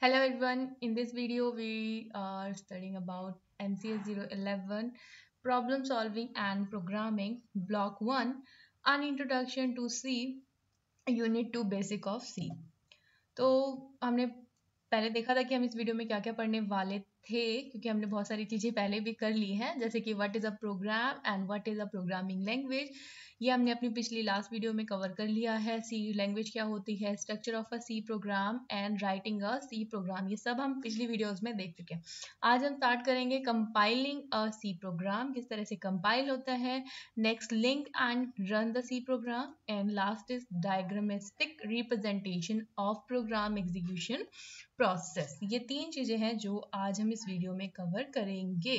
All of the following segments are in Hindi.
Hello everyone, in this video we are studying about MCS 011 Problem Solving and Programming Block 1 An Introduction to C Unit 2 Basic of C तो हमने पहले देखा था कि हम इस वीडियो में क्या क्या पढ़ने वाले थे क्योंकि हमने बहुत सारी चीज़ें पहले भी कर ली हैं जैसे कि what is a program and what is a programming language ये हमने अपनी पिछली लास्ट वीडियो में कवर कर लिया है सी लैंग्वेज क्या होती है structure of a C program and writing a C program ये सब हम पिछली वीडियोस में देख चुके हैं आज हम स्टार्ट करेंगे कंपाइलिंग अ सी प्रोग्राम किस तरह से कंपाइल होता है next link and run the C program and last is diagrammatic representation of program execution process ये तीन चीज़ें हैं जो आज हम हम इस वीडियो में कवर करेंगे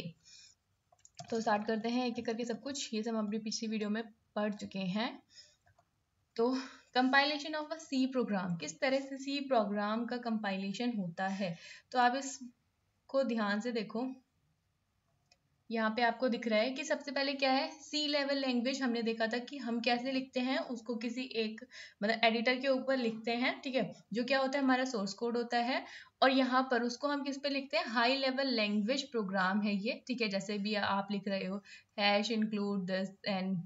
तो स्टार्ट करते हैं एक एक करके सब कुछ ये सब हम अपनी पिछली वीडियो में पढ़ चुके हैं तो compilation of a C program किस तरह से सी प्रोग्राम का कंपाइलेशन होता है तो आप इसको ध्यान से देखो यहाँ पे आपको दिख रहा है कि सबसे पहले क्या है सी लेवल लैंग्वेज हमने देखा था कि हम कैसे लिखते हैं उसको किसी एक मतलब एडिटर के ऊपर लिखते हैं ठीक है जो क्या होता है हमारा सोर्स कोड होता है और यहाँ पर उसको हम किस पे लिखते हैं हाई लेवल लैंग्वेज प्रोग्राम है ये ठीक है जैसे भी आप लिख रहे हो हैश इंक्लूड दिस एंड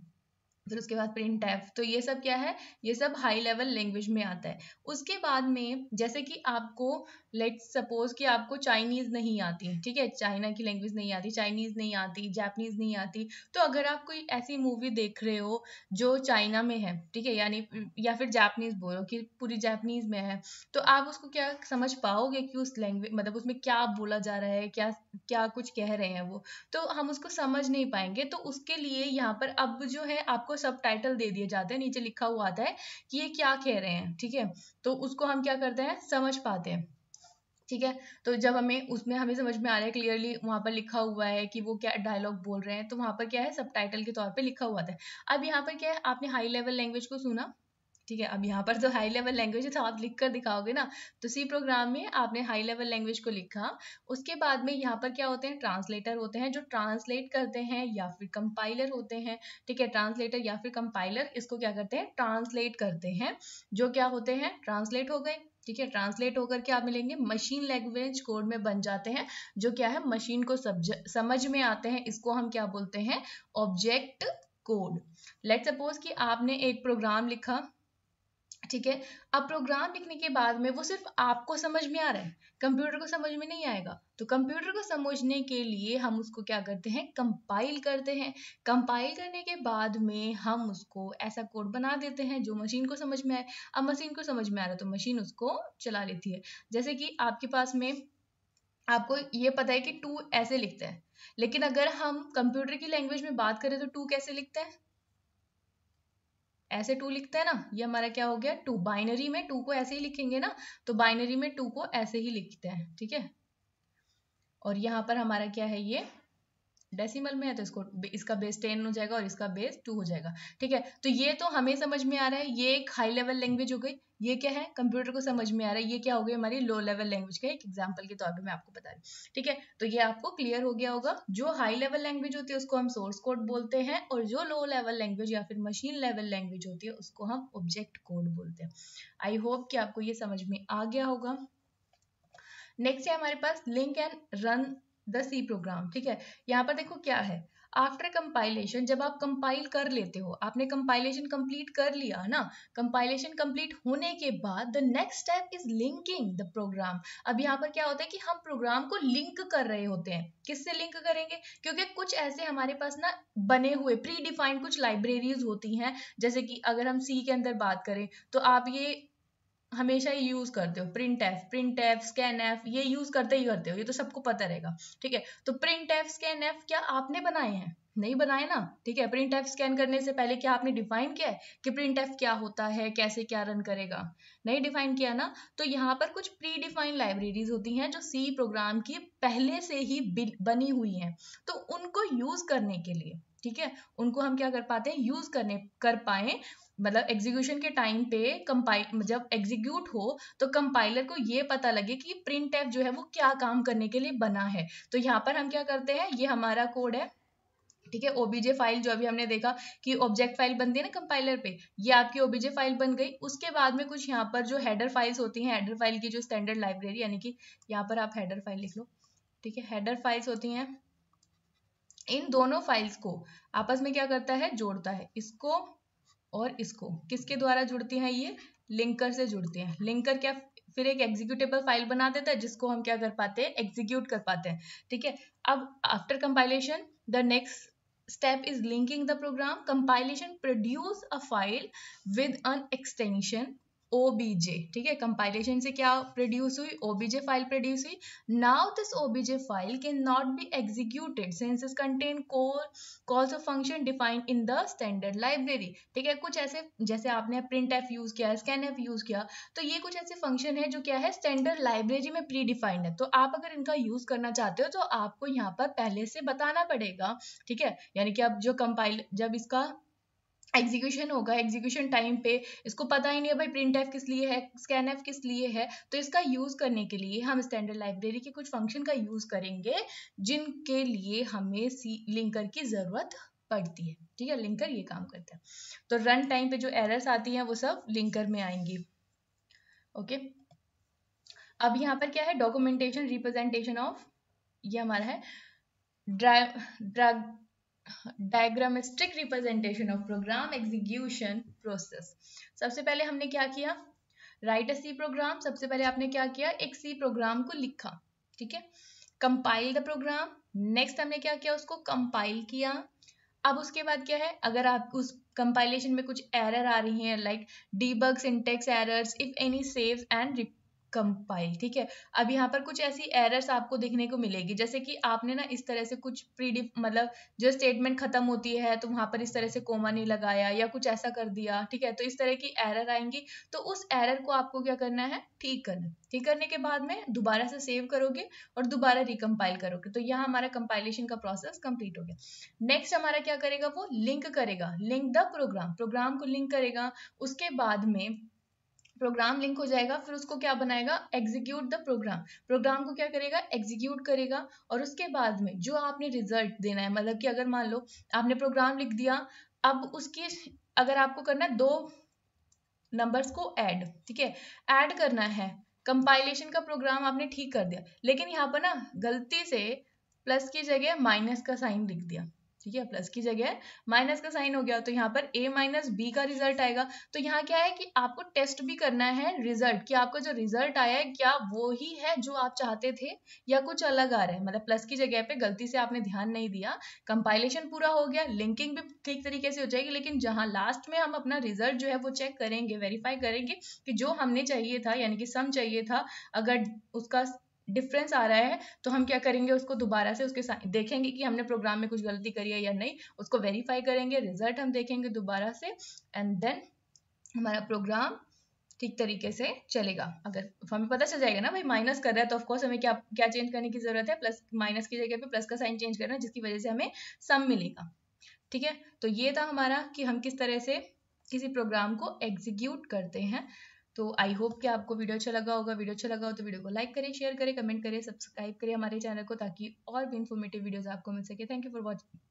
फिर उसके बाद प्रिंट एफ तो ये सब क्या है ये सब हाई लेवल लैंग्वेज में आता है उसके बाद में जैसे कि आपको लेट्स सपोज कि आपको चाइनीज़ नहीं आती ठीक है चाइना की लैंग्वेज नहीं आती चाइनीज़ नहीं आती जापनीज़ नहीं आती तो अगर आप कोई ऐसी मूवी देख रहे हो जो चाइना में है ठीक है यानी या फिर जापनीज़ बोलो कि पूरी जापनीज़ में है तो आप उसको क्या समझ पाओगे कि उस लैंग्वेज मतलब उसमें क्या बोला जा रहा है क्या क्या कुछ कह रहे हैं वो तो हम उसको समझ नहीं पाएंगे तो उसके लिए यहाँ पर अब जो है आपको सब दे दिए जाते हैं नीचे लिखा हुआ आता है कि ये क्या कह रहे हैं ठीक है तो उसको हम क्या करते हैं समझ पाते हैं ठीक है तो जब हमें उसमें हमें समझ में आ रहा है क्लियरली वहाँ पर लिखा हुआ है कि वो क्या डायलॉग बोल रहे हैं तो वहाँ पर क्या है सब के तौर पर लिखा हुआ था अब यहाँ पर क्या है आपने हाई लेवल लैंग्वेज को सुना ठीक है अब यहाँ पर तो हाई लेवल लैंग्वेज है तो आप लिख कर दिखाओगे ना तो सी प्रोग्राम में आपने हाई लेवल लैंग्वेज को लिखा उसके बाद में यहाँ पर क्या होते हैं ट्रांसलेटर होते हैं जो ट्रांसलेट करते हैं या फिर कंपाइलर होते हैं ठीक है ट्रांसलेटर या फिर कंपाइलर इसको क्या करते हैं ट्रांसलेट करते हैं जो क्या होते हैं ट्रांसलेट हो गए ठीक है ट्रांसलेट होकर क्या मिलेंगे मशीन लैंग्वेज कोड में बन जाते हैं जो क्या है मशीन को समझ में आते हैं इसको हम क्या बोलते हैं ऑब्जेक्ट कोड लेट सपोज कि आपने एक प्रोग्राम लिखा ठीक है अब प्रोग्राम लिखने के बाद में वो सिर्फ आपको समझ में आ रहा है कंप्यूटर को समझ में नहीं आएगा तो कंप्यूटर को समझने के लिए हम उसको क्या करते हैं कंपाइल करते हैं कंपाइल करने के बाद में हम उसको ऐसा कोड बना देते हैं जो मशीन को समझ में आए अब मशीन को समझ में आ रहा है तो मशीन उसको चला लेती है जैसे कि आपके पास में आपको ये पता है कि टू ऐसे लिखते हैं लेकिन अगर हम कंप्यूटर की लैंग्वेज में बात करें तो टू कैसे लिखते हैं ऐसे टू लिखते हैं ना ये हमारा क्या हो गया टू बाइनरी में टू को ऐसे ही लिखेंगे ना तो बाइनरी में टू को ऐसे ही लिखते हैं ठीक है और यहाँ पर हमारा क्या है ये डेसिमल में है तो इसको इसका बेस टेन हो जाएगा और इसका बेस टू हो जाएगा ठीक है तो ये तो हमें समझ में आ रहा है ये एक हाई लेवल लैंग्वेज हो गई ये क्या है कंप्यूटर को समझ में आ रहा है ये क्या हो गई हमारी लो लेवल लैंग्वेज का एक एग्जाम्पल के तौर पर मैं आपको बता रही हूँ ठीक है तो ये आपको क्लियर हो गया होगा जो हाई लेवल लैंग्वेज होती है उसको हम सोर्स कोड बोलते हैं और जो लो लेवल लैंग्वेज या फिर मशीन लेवल लैंग्वेज होती है उसको हम ऑब्जेक्ट कोड बोलते हैं आई होप कि आपको ये समझ में आ गया होगा नेक्स्ट है हमारे पास link and run the C program ठीक है यहाँ पर देखो क्या है आफ्टर कंपाइलेशन जब आप कंपाइल कर लेते हो आपने कंपाइलेशन कंप्लीट कर लिया ना कंपाइलेशन कंप्लीट होने के बाद the next step is linking the program अब यहाँ पर क्या होता है कि हम प्रोग्राम को लिंक कर रहे होते हैं किससे लिंक करेंगे क्योंकि कुछ ऐसे हमारे पास ना बने हुए प्री डिफाइंड कुछ लाइब्रेरीज होती हैं जैसे कि अगर हम सी के अंदर बात करें तो आप ये हमेशा ही यूज करते हो printf printf scanf ये यूज करते ही करते हो ये तो सबको पता रहेगा ठीक है तो प्रिंट एफ स्कैन एफ क्या आपने बनाए हैं नहीं बनाए ना ठीक है प्रिंट एफ स्कैन करने से पहले क्या आपने डिफाइन किया है कि प्रिंट एफ क्या होता है कैसे क्या रन करेगा नहीं डिफाइन किया ना तो यहाँ पर कुछ प्री डिफाइन लाइब्रेरीज होती हैं जो सी प्रोग्राम की पहले से ही बनी हुई हैं तो उनको यूज करने के लिए ठीक है उनको हम क्या कर पाते हैं यूज करने कर पाए मतलब एग्जीक्यूशन के टाइम पे कंपाइल जब एग्जीक्यूट हो तो कंपाइलर को ये पता लगे कि प्रिंट एफ जो है वो क्या काम करने के लिए बना है तो यहाँ पर हम क्या करते हैं ये हमारा कोड है ठीक है ओबीजे फाइल जो अभी हमने देखा कि ऑब्जेक्ट फाइल बनती है ना कंपाइलर पे ये आपकी ओबीजे फाइल बन गई उसके बाद में कुछ यहाँ पर जो हैडर फाइल्स होती हैं हैडर फाइल की जो स्टैंडर्ड लाइब्रेरी यानी कि यहाँ पर आप हैडर फाइल लिख लो ठीक है हैडर फाइल्स होती हैं इन दोनों फाइल्स को आपस में क्या करता है जोड़ता है इसको और इसको किसके द्वारा जुड़ती हैं ये लिंकर से जुड़ती हैं लिंकर क्या फिर एक एग्जीक्यूटेबल फाइल बना देता है जिसको हम क्या कर पाते हैं एग्जीक्यूट कर पाते हैं ठीक है अब after compilation the next step is linking the program compilation produce a file with an extension OBJ ठीक है कंपाइलेशन से क्या प्रोड्यूस हुई ओबीजे फाइल प्रोड्यूस हुई now this OBJ file can not be executed since contain core calls of function defined in the standard library ठीक है कुछ ऐसे जैसे आपने प्रिंट एफ यूज किया स्कैन एफ यूज किया तो ये कुछ ऐसे फंक्शन है जो क्या है स्टैंडर्ड लाइब्रेरी में प्री डिफाइंड है तो आप अगर इनका यूज करना चाहते हो तो आपको यहाँ पर पहले से बताना पड़ेगा ठीक है यानी कि अब जो कंपाइल जब इसका एग्जीक्यूशन होगा एग्जीक्यूशन टाइम पे इसको पता ही नहीं है भाई प्रिंट एफ किस लिए है स्कैन एफ किस लिए है तो इसका यूज़ करने के लिए हम स्टैंडर्ड लाइब्रेरी के कुछ फंक्शन का यूज़ करेंगे जिनके लिए हमें सी लिंकर की ज़रूरत पड़ती है ठीक है लिंकर ये काम करता है तो रन टाइम पे जो एरर्स आती हैं वो सब लिंकर में आएंगी ओके अब यहाँ पर क्या है डॉक्यूमेंटेशन रिप्रेजेंटेशन ऑफ ये हमारा है draw diagrammatic representation of program execution process सबसे पहले हमने क्या किया राइट अ सी प्रोग्राम सबसे पहले आपने क्या किया एक सी प्रोग्राम को लिखा ठीक है कंपाइल द प्रोग्राम नेक्स्ट हमने क्या किया उसको कंपाइल किया अब उसके बाद क्या है अगर आप उस कंपाइलेशन में कुछ एरर आ रही हैं like debug syntax errors if any saves and compile ठीक है अब यहाँ पर कुछ ऐसी एरर्स आपको देखने को मिलेगी जैसे कि आपने ना इस तरह से कुछ प्री मतलब जो स्टेटमेंट खत्म होती है तो वहाँ पर इस तरह से कोमा नहीं लगाया या कुछ ऐसा कर दिया ठीक है तो इस तरह की एरर आएंगी तो उस एरर को आपको क्या करना है ठीक करना ठीक करने के बाद में दोबारा से सेव करोगे और दोबारा रिकम्पाइल करोगे तो यहाँ हमारा कंपाइलेशन का प्रोसेस कंप्लीट हो गया नेक्स्ट हमारा क्या करेगा वो लिंक करेगा लिंक द प्रोग्राम प्रोग्राम को लिंक करेगा उसके बाद में प्रोग्राम लिंक हो जाएगा फिर उसको क्या बनाएगा एग्जीक्यूट द प्रोग्राम प्रोग्राम को क्या करेगा एग्जीक्यूट करेगा और उसके बाद में जो आपने रिजल्ट देना है मतलब कि अगर मान लो आपने प्रोग्राम लिख दिया अब उसकी अगर आपको करना है दो नंबर्स को ऐड ठीक है ऐड करना है कंपाइलेशन का प्रोग्राम आपने ठीक कर दिया लेकिन यहाँ पर ना गलती से प्लस की जगह माइनस का साइन लिख दिया ठीक है प्लस की जगह माइनस का साइन हो गया तो यहाँ पर ए माइनस बी का रिजल्ट आएगा तो यहाँ क्या है कि आपको टेस्ट भी करना है रिजल्ट कि आपका जो रिजल्ट आया है क्या वो ही है जो आप चाहते थे या कुछ अलग आ रहा है मतलब प्लस की जगह पे गलती से आपने ध्यान नहीं दिया कंपाइलेशन पूरा हो गया लिंकिंग भी ठीक तरीके से हो जाएगी लेकिन जहाँ लास्ट में हम अपना रिजल्ट जो है वो चेक करेंगे वेरीफाई करेंगे कि जो हमने चाहिए था यानी कि सम चाहिए था अगर उसका डिफरेंस आ रहा है तो हम क्या करेंगे उसको दोबारा से उसके साथ देखेंगे कि हमने प्रोग्राम में कुछ गलती करी है या नहीं उसको वेरीफाई करेंगे रिजल्ट हम देखेंगे दोबारा से एंड देन हमारा प्रोग्राम ठीक तरीके से चलेगा अगर हमें पता चल जाएगा ना भाई माइनस कर रहा है तो ऑफकोर्स हमें क्या क्या चेंज करने की जरूरत है प्लस माइनस की जगह पे प्लस का साइन चेंज करना है जिसकी वजह से हमें सम मिलेगा ठीक है तो ये था हमारा कि हम किस तरह से किसी प्रोग्राम को एग्जीक्यूट करते हैं तो आई होप कि आपको वीडियो अच्छा लगा होगा वीडियो अच्छा लगा हो तो वीडियो को लाइक करें शेयर करें कमेंट करें सब्सक्राइब करें हमारे चैनल को ताकि और भी इन्फॉर्मेटिव वीडियोज़ आपको मिल सके थैंक यू फॉर वॉचिंग